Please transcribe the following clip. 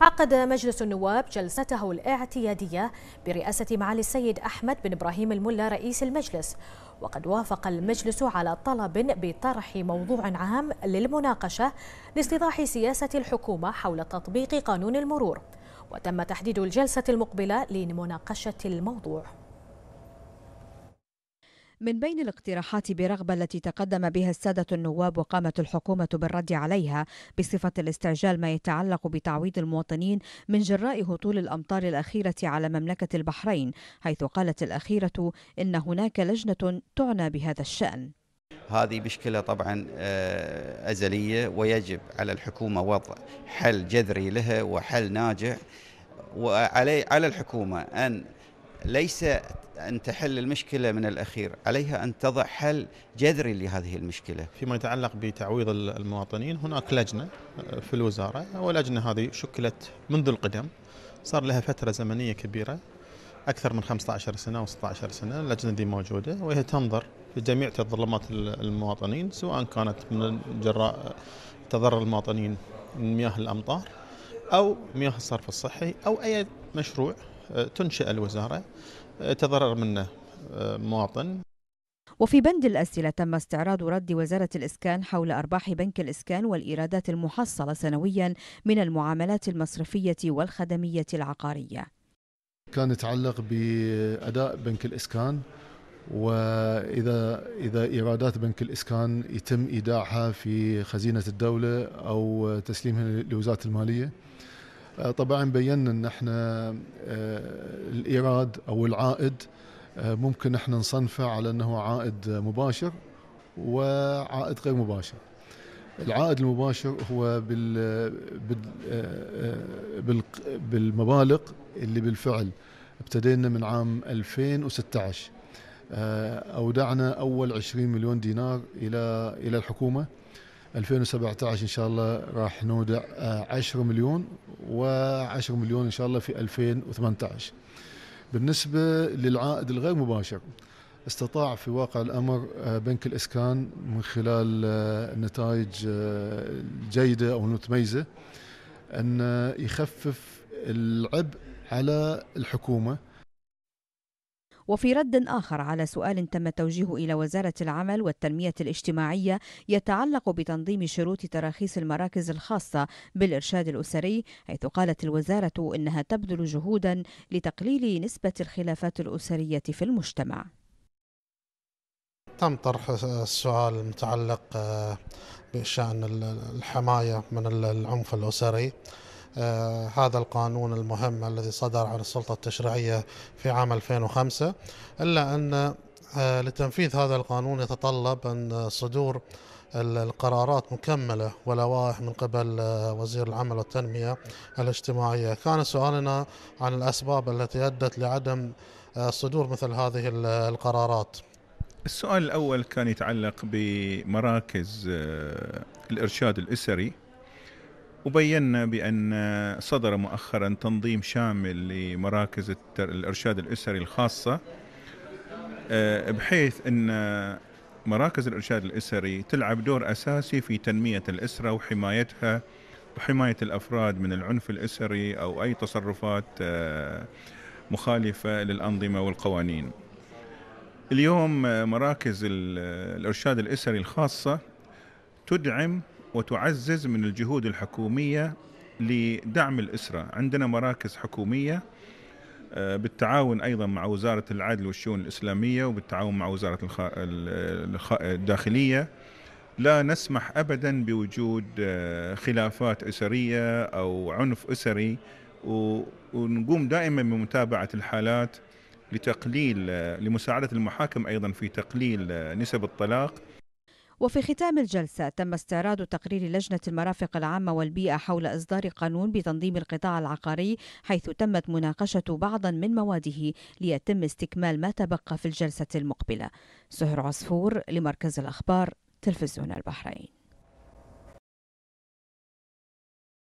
عقد مجلس النواب جلسته الاعتيادية برئاسة معالي السيد أحمد بن إبراهيم الملا رئيس المجلس وقد وافق المجلس على طلب بطرح موضوع عام للمناقشة لاستيضاح سياسة الحكومة حول تطبيق قانون المرور وتم تحديد الجلسة المقبلة لمناقشة الموضوع من بين الاقتراحات برغبة التي تقدم بها السادة النواب وقامت الحكومة بالرد عليها بصفة الاستعجال ما يتعلق بتعويض المواطنين من جراء هطول الأمطار الأخيرة على مملكة البحرين حيث قالت الأخيرة إن هناك لجنة تعنى بهذا الشأن هذه مشكلة طبعا آه، أزلية ويجب على الحكومة وضع حل جذري لها وحل ناجح وعلي على الحكومة أن ليس أن تحل المشكلة من الأخير عليها أن تضع حل جذري لهذه المشكلة فيما يتعلق بتعويض المواطنين هناك لجنة آه، في الوزارة واللجنة هذه شكلت منذ القدم صار لها فترة زمنية كبيرة أكثر من 15 سنة و 16 سنة اللجنة دي موجودة وهي تنظر في جميع تظلمات المواطنين سواء كانت من جراء تضرر المواطنين من مياه الأمطار أو مياه الصرف الصحي أو أي مشروع تنشئ الوزارة تضرر منه آه، مواطن وفي بند الأسئلة تم استعراض رد وزارة الإسكان حول أرباح بنك الإسكان والإيرادات المحصلة سنويا من المعاملات المصرفية والخدمية العقارية كان يتعلق بأداء بنك الإسكان واذا اذا ايرادات بنك الاسكان يتم ايداعها في خزينه الدوله او تسليمها لوزاره الماليه آه، طبعا بينا ان احنا آه، الايراد او العائد آه، ممكن احنا نصنفه على انه عائد مباشر وعائد غير مباشر. العائد المباشر هو بال بال بالمبالغ اللي بالفعل ابتدينا من عام 2016 اودعنا اول 20 مليون دينار الى الى الحكومه 2017 ان شاء الله راح نودع 10 آه، مليون و10 مليون ان شاء الله في 2018 بالنسبه للعائد الغير مباشر استطاع في واقع الامر آه، بنك الاسكان من خلال النتائج آه، الجيده او المتميزه ان يخفف العبء على الحكومه وفي رد آخر على سؤال تم توجيهه إلى وزارة العمل والتنمية الاجتماعية يتعلق بتنظيم شروط تراخيص المراكز الخاصة بالإرشاد الأسري حيث قالت الوزارة إنها تبذل جهودا لتقليل نسبة الخلافات الأسرية في المجتمع تم طرح السؤال المتعلق آه، بشأن الحماية من العنف الأسري آه، هذا القانون المهم الذي صدر عن السلطة التشريعية في عام 2005 إلا أن آه، لتنفيذ هذا القانون يتطلب أن صدور القرارات مكملة ولوائح من قبل آه، وزير العمل والتنمية الاجتماعية كان سؤالنا عن الأسباب التي أدت لعدم صدور مثل هذه القرارات السؤال الأول كان يتعلق بمراكز الإرشاد الأسري وبينا بأن صدر مؤخرا تنظيم شامل لمراكز الإرشاد الأسري الخاصة آه، بحيث أن مراكز الإرشاد الأسري تلعب دور أساسي في تنمية الأسرة وحمايتها وحماية الأفراد من العنف الأسري أو أي تصرفات آه، مخالفة للأنظمة والقوانين اليوم آه، مراكز الإرشاد الأسري الخاصة تدعم وتعزز من الجهود الحكومية لدعم الأسرة عندنا مراكز حكومية آه، بالتعاون ايضا مع وزاره العدل والشؤون الاسلاميه وبالتعاون مع وزاره الداخليه لا نسمح ابدا بوجود آه، خلافات اسريه او عنف اسري ونقوم دائما بمتابعه الحالات لتقليل آه، لمساعده المحاكم ايضا في تقليل نسب الطلاق وفي ختام الجلسة تم استعراض تقرير لجنة المرافق العامة والبيئة حول إصدار قانون بتنظيم القطاع العقاري حيث تمت مناقشة بعضا من مواده ليتم استكمال ما تبقى في الجلسة المقبلة سهر عصفور لمركز الأخبار تلفزيون البحرين